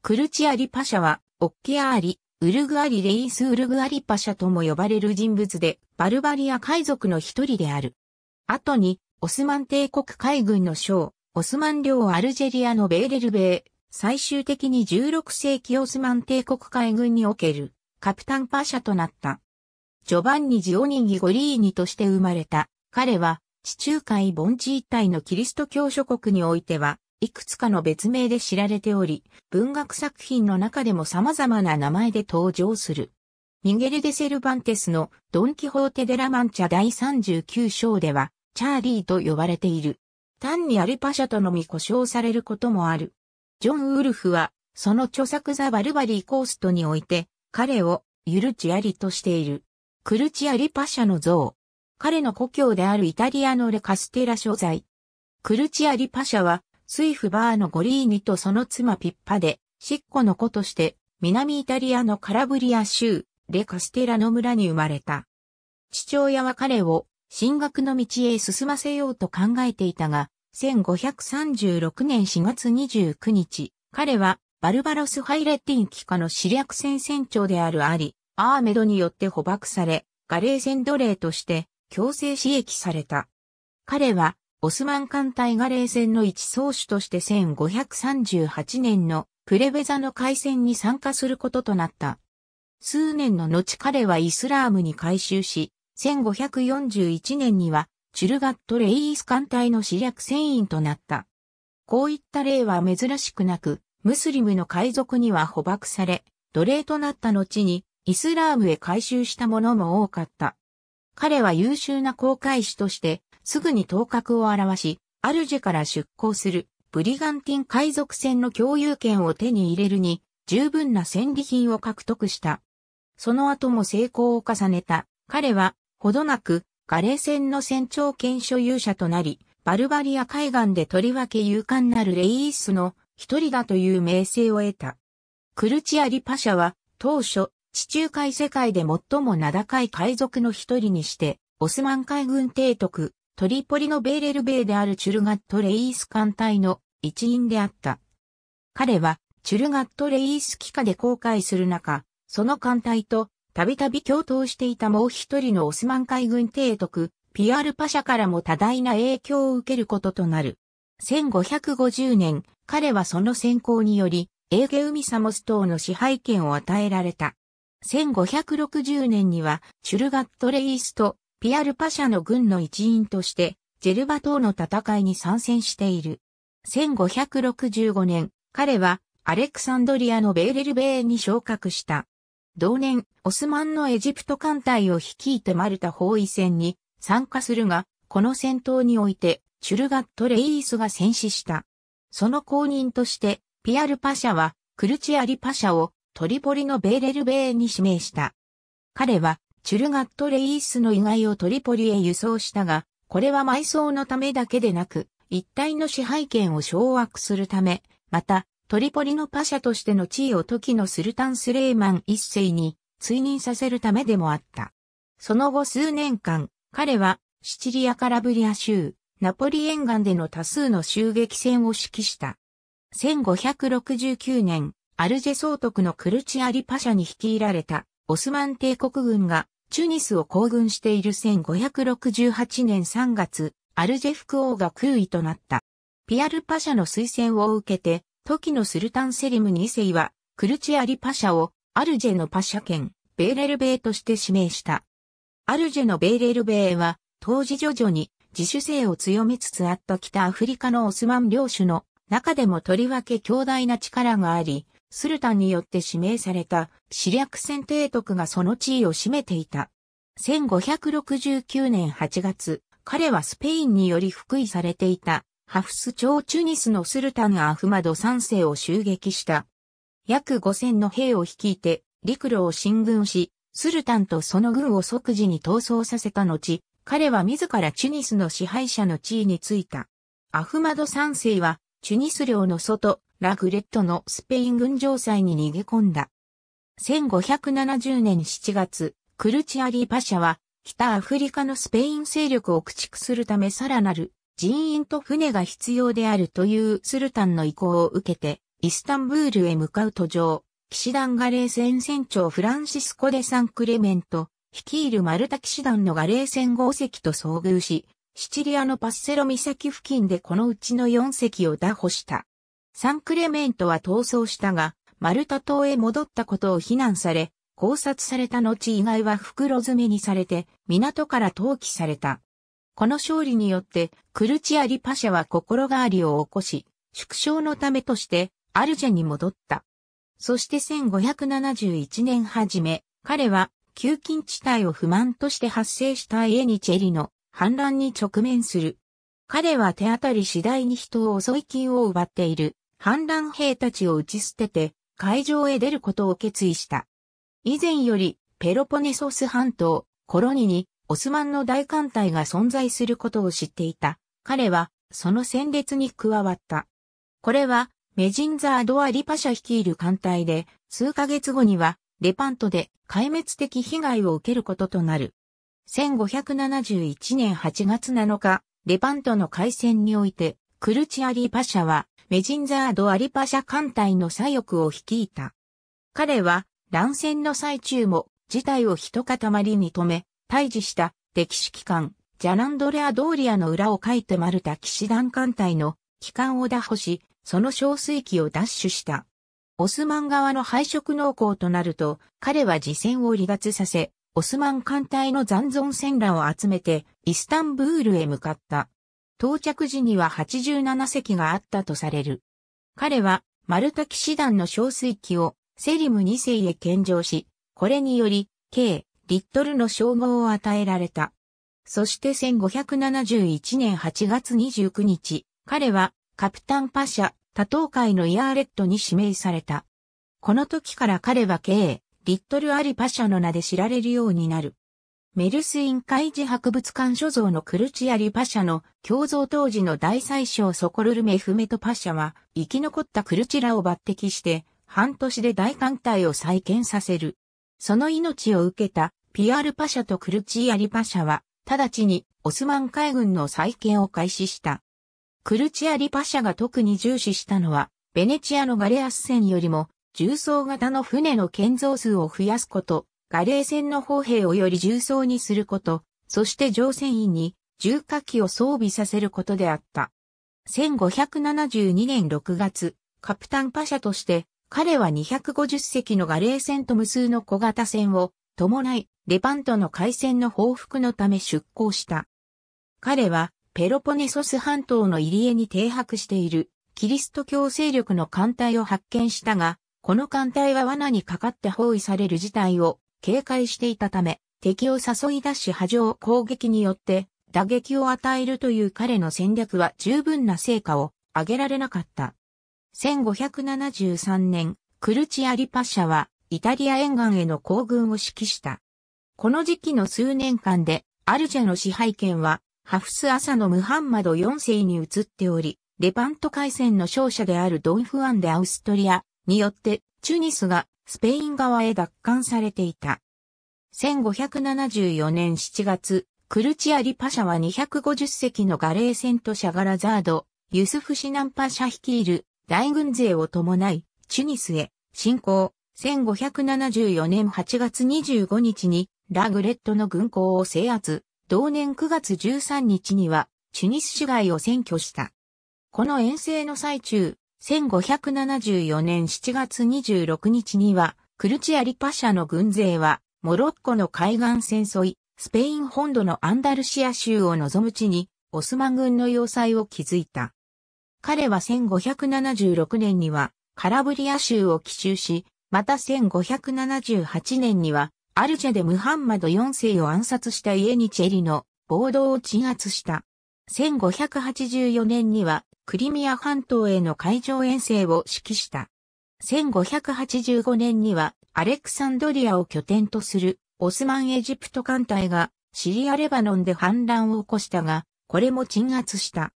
クルチアリパシャは、オッキアーリ、ウルグアリ・レイス・ウルグアリパシャとも呼ばれる人物で、バルバリア海賊の一人である。後に、オスマン帝国海軍の将、オスマン領アルジェリアのベーレルベー、最終的に16世紀オスマン帝国海軍における、カプタンパシャとなった。ジョバンニ・ジオニギ・ゴリーニとして生まれた。彼は、地中海盆地一帯のキリスト教諸国においては、いくつかの別名で知られており、文学作品の中でも様々な名前で登場する。ミゲル・デ・セルバンテスのドン・キホーテ・デ・ラ・マンチャ第39章では、チャーリーと呼ばれている。単にアルパシャとのみ故障されることもある。ジョン・ウルフは、その著作ザ・バルバリー・コーストにおいて、彼をユルチアリとしている。クルチアリパシャの像。彼の故郷であるイタリアのレカステラ所在。クルチアリパシャはスイフバーのゴリーニとその妻ピッパで、シッコの子として、南イタリアのカラブリア州、レカステラの村に生まれた。父親は彼を進学の道へ進ませようと考えていたが、1536年4月29日、彼はバルバロス・ハイレッティン機下の死略戦船長であるアリ、アーメドによって捕獲され、ガレー戦奴隷として強制使役された。彼はオスマン艦隊が冷戦の一総主として1538年のプレベザの海戦に参加することとなった。数年の後彼はイスラームに改修し、1541年にはチュルガット・レイース艦隊の死略船員となった。こういった例は珍しくなく、ムスリムの海賊には捕獲され、奴隷となった後にイスラームへ改修したものも多かった。彼は優秀な航海士としてすぐに頭角を現し、アルジェから出港するブリガンティン海賊船の共有権を手に入れるに、十分な戦利品を獲得した。その後も成功を重ねた。彼は、ほどなく、ガレー船の船長権所有者となり、バルバリア海岸でとりわけ勇敢なるレイースの一人だという名声を得た。クルチアリパシャは、当初、地中海世界で最も名高い海賊の一人にして、オスマン海軍提督、トリポリのベーレルベイであるチュルガット・レイース艦隊の一員であった。彼は、チュルガット・レイース機下で航海する中、その艦隊と、たびたび共闘していたもう一人のオスマン海軍提督、ピアール・パシャからも多大な影響を受けることとなる。1550年、彼はその先行により、エーゲウミサモス島の支配権を与えられた。1560年には、チュルガット・レイースとピアルパシャの軍の一員として、ジェルバ島の戦いに参戦している。1565年、彼はアレクサンドリアのベーレルベーに昇格した。同年、オスマンのエジプト艦隊を率いてマルタ包囲戦に参加するが、この戦闘において、チュルガット・レイースが戦死した。その後任として、ピアルパシャは、クルチアリパシャをトリポリのベーレルベーに指名した。彼は、チュルガット・レイースの遺骸をトリポリへ輸送したが、これは埋葬のためだけでなく、一体の支配権を掌握するため、また、トリポリのパシャとしての地位を時のスルタン・スレイマン一世に追認させるためでもあった。その後数年間、彼はシチリア・カラブリア州、ナポリ沿岸での多数の襲撃戦を指揮した。1569年、アルジェ総督のクルチアリ・パシャに率いられたオスマン帝国軍がチュニスを行軍している1568年3月、アルジェフ王が空位となった。ピアルパシャの推薦を受けて、時のスルタンセリム2世は、クルチアリパシャを、アルジェのパシャ県、ベーレルベイとして指名した。アルジェのベーレルベイは、当時徐々に自主性を強めつつあった北アフリカのオスマン領主の中でもとりわけ強大な力があり、スルタンによって指名された死略戦帝督がその地位を占めていた。1569年8月、彼はスペインにより復位されていたハフス朝チュニスのスルタンアフマド3世を襲撃した。約5000の兵を率いて陸路を進軍し、スルタンとその軍を即時に逃走させた後、彼は自らチュニスの支配者の地位についた。アフマド3世はチュニス領の外、ラグレットのスペイン軍城塞に逃げ込んだ。1570年7月、クルチアリーパシャは、北アフリカのスペイン勢力を駆逐するためさらなる人員と船が必要であるというスルタンの意向を受けて、イスタンブールへ向かう途上、騎士団ガレー船船長フランシスコ・デ・サンクレメント、率いるマルタ騎士団のガレー船5隻と遭遇し、シチリアのパッセロ岬付近でこのうちの4隻を打破した。サンクレメントは逃走したが、マルタ島へ戻ったことを非難され、考察された後以外は袋詰めにされて、港から投棄された。この勝利によって、クルチアリパシャは心変わりを起こし、縮小のためとして、アルジェに戻った。そして1571年初め、彼は、旧近地帯を不満として発生したエニチェリの反乱に直面する。彼は手当たり次第に人を襲い金を奪っている。反乱兵たちを打ち捨てて、海上へ出ることを決意した。以前より、ペロポネソス半島、コロニに、オスマンの大艦隊が存在することを知っていた。彼は、その戦列に加わった。これは、メジンザー・ドア・リパシャ率いる艦隊で、数ヶ月後には、レパントで壊滅的被害を受けることとなる。1571年8月7日、レパントの海戦において、クルチアリーパシャはメジンザード・アリパシャ艦隊の左翼を率いた。彼は乱戦の最中も事態を一塊に止め、退治した敵指揮官、ジャランドレア・ドーリアの裏をかいてマルタ騎士団艦隊の機関を打破し、その小水機を奪取した。オスマン側の敗色濃厚となると、彼は自戦を離脱させ、オスマン艦隊の残存戦乱を集めて、イスタンブールへ向かった。到着時には87隻があったとされる。彼は、マルタ騎士団の小水機をセリム2世へ献上し、これにより、K、リットルの称号を与えられた。そして1571年8月29日、彼はカプタンパシャ多党会のイヤーレットに指名された。この時から彼は K、リットルアリパシャの名で知られるようになる。メルスイン海事博物館所蔵のクルチアリパシャの共造当時の大宰相ソコルルメフメトパシャは生き残ったクルチラを抜擢して半年で大艦隊を再建させる。その命を受けたピアールパシャとクルチアリパシャは直ちにオスマン海軍の再建を開始した。クルチアリパシャが特に重視したのはベネチアのガレアス船よりも重装型の船の建造数を増やすことガレー船の砲兵をより重装にすること、そして乗船員に重火器を装備させることであった。1572年6月、カプタンパシャとして、彼は250隻のガレー船と無数の小型船を伴い、レパントの海戦の報復のため出港した。彼は、ペロポネソス半島の入り江に停泊している、キリスト教勢力の艦隊を発見したが、この艦隊は罠にかかって包囲される事態を警戒していたため、敵を誘い出し波状攻撃によって打撃を与えるという彼の戦略は十分な成果を上げられなかった。1573年、クルチアリパシャはイタリア沿岸への行軍を指揮した。この時期の数年間でアルジェの支配権はハフス・アサのムハンマド4世に移っており、レパント海戦の勝者であるドン・フアン・でアウストリアによってチュニスがスペイン側へ奪還されていた。1574年7月、クルチアリパシャは250隻のガレー戦とシャガラザード、ユスフシナンパシャ率いる大軍勢を伴い、チュニスへ侵攻。1574年8月25日にラグレットの軍港を制圧。同年9月13日にはチュニス市街を占拠した。この遠征の最中、1574年7月26日には、クルチアリパシャの軍勢は、モロッコの海岸戦争い、スペイン本土のアンダルシア州を望む地に、オスマン軍の要塞を築いた。彼は1576年には、カラブリア州を奇襲し、また1578年には、アルジェでムハンマド4世を暗殺したイエニチェリの暴動を鎮圧した。1584年には、クリミア半島への海上遠征を指揮した。1585年にはアレクサンドリアを拠点とするオスマンエジプト艦隊がシリアレバノンで反乱を起こしたが、これも鎮圧した。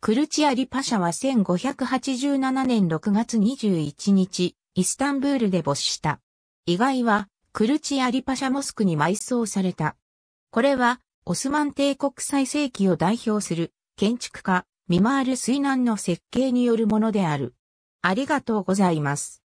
クルチアリパシャは1587年6月21日、イスタンブールで没した。意外は、クルチアリパシャモスクに埋葬された。これは、オスマン帝国最盛期を代表する建築家、見回る水難の設計によるものである。ありがとうございます。